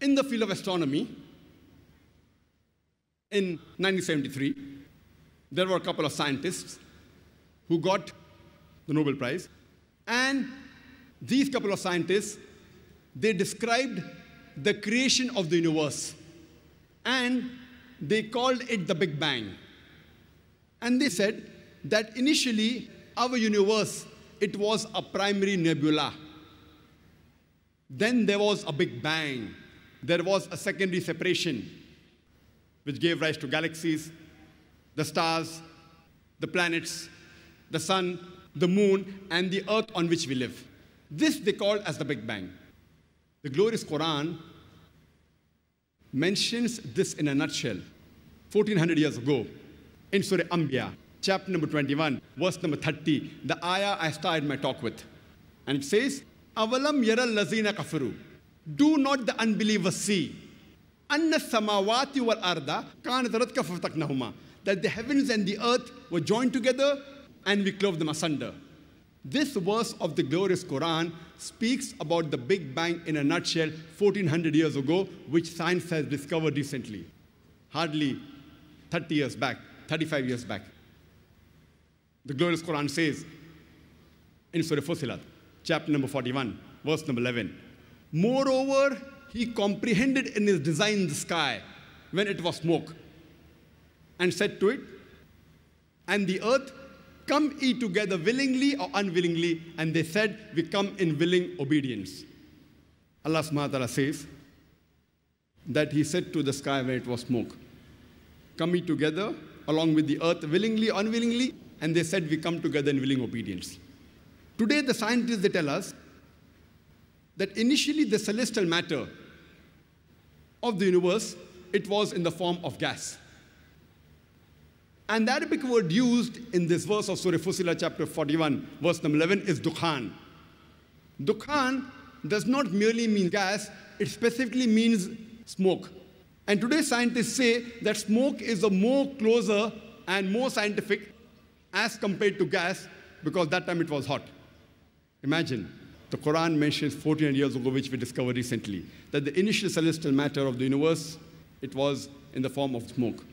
in the field of astronomy in 1973. There were a couple of scientists who got the Nobel Prize. And these couple of scientists, they described the creation of the universe. And they called it the Big Bang. And they said that initially our universe, it was a primary nebula. Then there was a Big Bang there was a secondary separation which gave rise to galaxies, the stars, the planets, the sun, the moon, and the earth on which we live. This they called as the Big Bang. The glorious Quran mentions this in a nutshell 1400 years ago in Surah Anbiya, chapter number 21, verse number 30, the ayah I started my talk with. And it says, أَوَلَمْ يَرَى الَّذِينَ كَفَرُوا do not the unbelievers see? Anna samawati wal arda kanat ratkafaftaknahuma. That the heavens and the earth were joined together and we clove them asunder. This verse of the glorious Quran speaks about the Big Bang in a nutshell 1400 years ago, which science has discovered recently, hardly 30 years back, 35 years back. The glorious Quran says in Surah Fusilat, chapter number 41, verse number 11, Moreover, he comprehended in his design the sky when it was smoke and said to it, And the earth, come ye together willingly or unwillingly. And they said, We come in willing obedience. Allah subhanahu says that he said to the sky when it was smoke, Come ye together along with the earth willingly or unwillingly. And they said, We come together in willing obedience. Today, the scientists, they tell us that initially the celestial matter of the universe, it was in the form of gas. And the Arabic word used in this verse of Surah Fusila, chapter 41, verse number 11, is dukhan. Dukhan does not merely mean gas, it specifically means smoke. And today scientists say that smoke is a more closer and more scientific as compared to gas because that time it was hot. Imagine the Quran mentions 14 years ago, which we discovered recently, that the initial celestial matter of the universe, it was in the form of smoke.